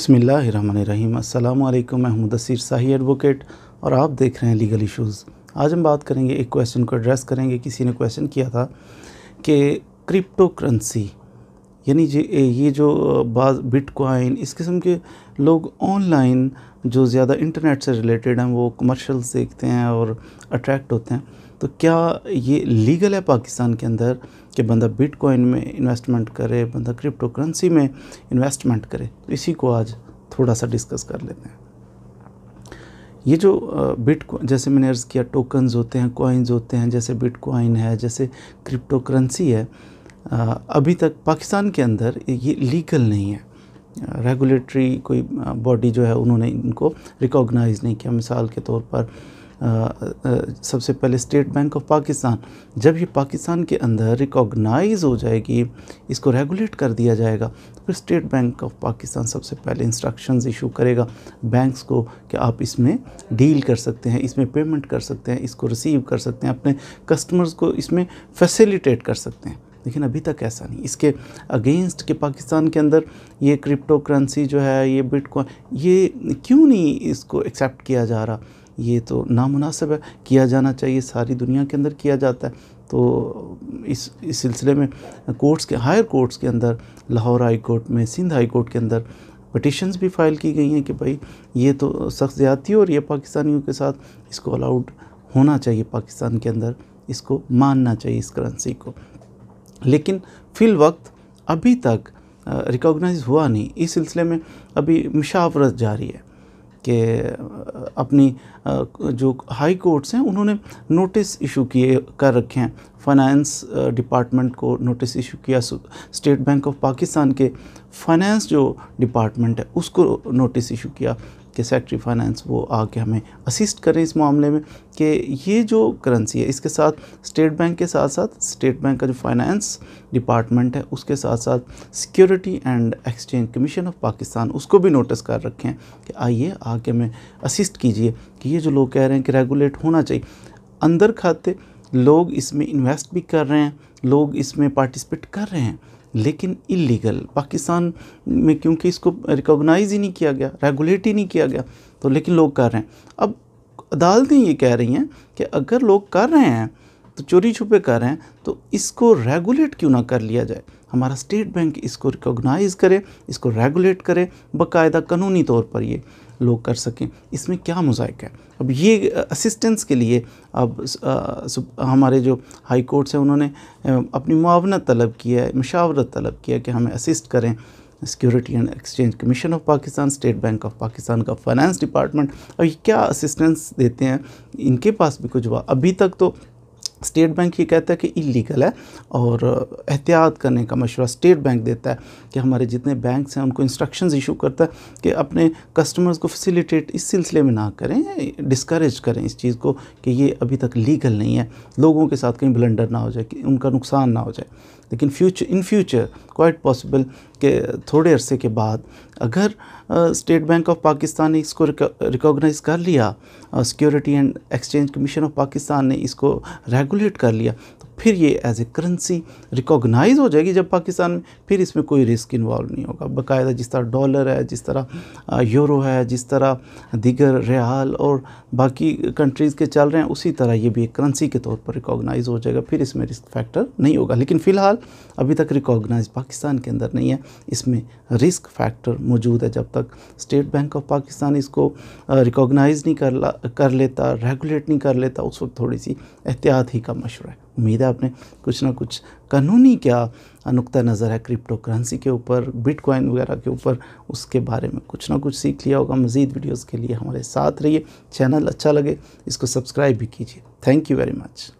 बसमीम् अल्लाम मैं मुदसर साही एडवोकेट और आप देख रहे हैं लीगल इश्यूज़ आज हम बात करेंगे एक क्वेश्चन को एड्रेस करेंगे किसी ने क्वेश्चन किया था कि क्रिप्टो करेंसी यानी ये जो बाज बिटकॉइन इस किस्म के लोग ऑनलाइन जो ज़्यादा इंटरनेट से रिलेटेड हैं वो कमर्शल देखते हैं और अट्रैक्ट होते हैं तो क्या ये लीगल है पाकिस्तान के अंदर कि बंदा बिटकॉइन में इन्वेस्टमेंट करे बंदा क्रिप्टो करेंसी में इन्वेस्टमेंट करे तो इसी को आज थोड़ा सा डिस्कस कर लेते हैं ये जो बिट जैसे मैंने अर्ज़ किया टोकन्स होते हैं कॉइन्स होते हैं जैसे बिटकॉइन है जैसे क्रिप्टो करेंसी है अभी तक पाकिस्तान के अंदर ये लीगल नहीं है रेगुलेटरी कोई बॉडी जो है उन्होंने इनको रिकॉग्नाइज़ नहीं किया मिसाल के तौर पर सबसे पहले स्टेट बैंक ऑफ पाकिस्तान जब ये पाकिस्तान के अंदर रिकॉग्नाइज हो जाएगी इसको रेगुलेट कर दिया जाएगा तो फिर स्टेट बैंक ऑफ पाकिस्तान सबसे पहले इंस्ट्रक्शंस इशू करेगा बैंक्स को कि आप इसमें डील कर सकते हैं इसमें पेमेंट कर सकते हैं इसको रिसीव कर सकते हैं अपने कस्टमर्स को इसमें फैसिलिटेट कर सकते हैं लेकिन अभी तक ऐसा नहीं इसके अगेंस्ट के पाकिस्तान के अंदर ये क्रिप्टो करेंसी जो है ये बिटकॉइन ये क्यों नहीं इसको एक्सेप्ट किया जा रहा ये तो नामनासिब है किया जाना चाहिए सारी दुनिया के अंदर किया जाता है तो इस इस सिलसिले में कोर्ट्स के हायर कोर्ट्स के अंदर लाहौर हाई कोर्ट में सिंध हाई कोर्ट के अंदर पटिशन्स भी फाइल की गई हैं कि भाई ये तो सख्त ज़्यादी और ये पाकिस्तानियों के साथ इसको अलाउड होना चाहिए पाकिस्तान के अंदर इसको मानना चाहिए इस करेंसी को लेकिन फिल वक्त अभी तक रिकॉग्नाइज हुआ नहीं इस सिलसिले में अभी मशावरत जारी है कि अपनी जो हाई कोर्ट्स हैं उन्होंने नोटिस इशू किए कर रखे हैं फाइनेंस डिपार्टमेंट को नोटिस इशू किया स्टेट बैंक ऑफ पाकिस्तान के फाइनेंस जो डिपार्टमेंट है उसको नोटिस इशू किया के सेक्ट्री फाइनेंस वो आके हमें असिस्ट करें इस मामले में कि ये जो करेंसी है इसके साथ स्टेट बैंक के साथ साथ स्टेट बैंक का जो फाइनेंस डिपार्टमेंट है उसके साथ साथ Security and Exchange Commission of Pakistan उसको भी नोटिस कर रखें कि आइए आके हमें असिस्ट कीजिए कि ये जो लोग कह रहे हैं कि रेगुलेट होना चाहिए अंदर खाते लोग इसमें इन्वेस्ट भी कर रहे हैं लोग इसमें पार्टिसिपेट कर रहे हैं लेकिन इलीगल पाकिस्तान में क्योंकि इसको रिकॉग्नाइज़ ही नहीं किया गया रेगुलेट ही नहीं किया गया तो लेकिन लोग कर रहे हैं अब अदालतें ये कह रही हैं कि अगर लोग कर रहे हैं तो चोरी छुपे कर रहे हैं तो इसको रेगुलेट क्यों ना कर लिया जाए हमारा स्टेट बैंक इसको रिकॉग्नाइज़ करे इसको रेगुलेट करे बाकायदा कानूनी तौर पर ये लोग कर सकें इसमें क्या मुजायक है अब ये असिस्टेंस के लिए अब हमारे जो हाई कोर्ट्स हैं उन्होंने अपनी मुआवनत तलब किया है मशावरत तलब किया कि हमें असिस्ट करें Security and Exchange Commission of Pakistan State Bank of Pakistan का फाइनेंस डिपार्टमेंट अब ये क्या असिस्टेंस देते हैं इनके पास भी कुछ हुआ अभी तक तो स्टेट बैंक ये कहता है कि इलीगल है और एहतियात करने का मशवरा स्टेट बैंक देता है कि हमारे जितने बैंक्स हैं उनको इंस्ट्रक्शंस इशू करता है कि अपने कस्टमर्स को फैसिलिटेट इस सिलसिले में ना करें डिस्करेज करें इस चीज़ को कि ये अभी तक लीगल नहीं है लोगों के साथ कहीं ब्लंडर ना हो जाए कि उनका नुकसान ना हो जाए लेकिन future in future quite possible कि थोड़े अरसे के बाद अगर स्टेट बैंक ऑफ पाकिस्तान ने इसको रिकॉग्नाइज़ कर लिया Security and Exchange Commission of Pakistan ने इसको रेगुलेट कर लिया तो फिर ये एज ए करेंसी रिकॉग्नाइज हो जाएगी जब पाकिस्तान में फिर इसमें कोई रिस्क इन्वॉल्व नहीं होगा बाकायदा जिस तरह डॉलर है जिस तरह यूरो है जिस तरह दीगर रियाल और बाकी कंट्रीज़ के चल रहे हैं उसी तरह ये भी एक करेंसी के तौर पर रिकॉग्नाइज हो जाएगा फिर इसमें रिस्क फैक्टर नहीं होगा लेकिन फ़िलहाल अभी तक रिकॉग्नाइज पाकिस्तान के अंदर नहीं है इसमें रिस्क फैक्टर मौजूद है जब तक स्टेट बैंक ऑफ पाकिस्तान इसको रिकॉग्नाइज नहीं कर ला कर लेता रेगुलेट नहीं कर लेता उस वक्त थोड़ी सी एहतियात ही का मशवरा है उम्मीद है आपने कुछ ना कुछ कानूनी क्या नुकता नज़र है क्रिप्टो करेंसी के ऊपर बिटकॉइन वगैरह के ऊपर उसके बारे में कुछ ना कुछ सीख लिया होगा मज़ीद वीडियोज़ के लिए हमारे साथ रहिए चैनल अच्छा लगे इसको सब्सक्राइब भी कीजिए थैंक यू वेरी मच